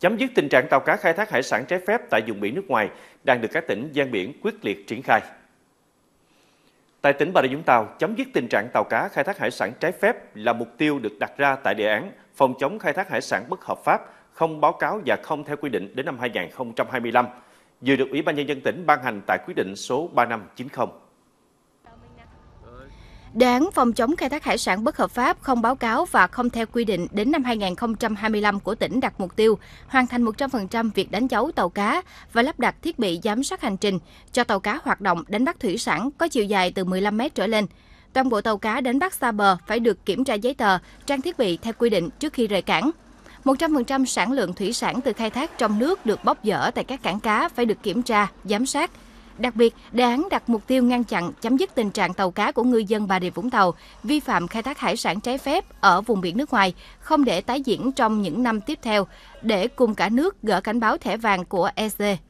chấm dứt tình trạng tàu cá khai thác hải sản trái phép tại vùng biển nước ngoài đang được các tỉnh gian biển quyết liệt triển khai. Tại tỉnh Bà Rịa Vũng Tàu, chấm dứt tình trạng tàu cá khai thác hải sản trái phép là mục tiêu được đặt ra tại đề án phòng chống khai thác hải sản bất hợp pháp, không báo cáo và không theo quy định đến năm 2025, vừa được Ủy ban nhân dân tỉnh ban hành tại quyết định số 3590 đáng phòng chống khai thác hải sản bất hợp pháp không báo cáo và không theo quy định đến năm 2025 của tỉnh đặt mục tiêu hoàn thành 100% việc đánh dấu tàu cá và lắp đặt thiết bị giám sát hành trình cho tàu cá hoạt động đánh bắt thủy sản có chiều dài từ 15 mét trở lên. Toàn bộ tàu cá đánh bắt xa bờ phải được kiểm tra giấy tờ, trang thiết bị theo quy định trước khi rời cảng. 100% sản lượng thủy sản từ khai thác trong nước được bóc dỡ tại các cảng cá phải được kiểm tra, giám sát – Đặc biệt, đề án đặt mục tiêu ngăn chặn chấm dứt tình trạng tàu cá của ngư dân Bà Rịa Vũng Tàu vi phạm khai thác hải sản trái phép ở vùng biển nước ngoài, không để tái diễn trong những năm tiếp theo, để cùng cả nước gỡ cảnh báo thẻ vàng của EC.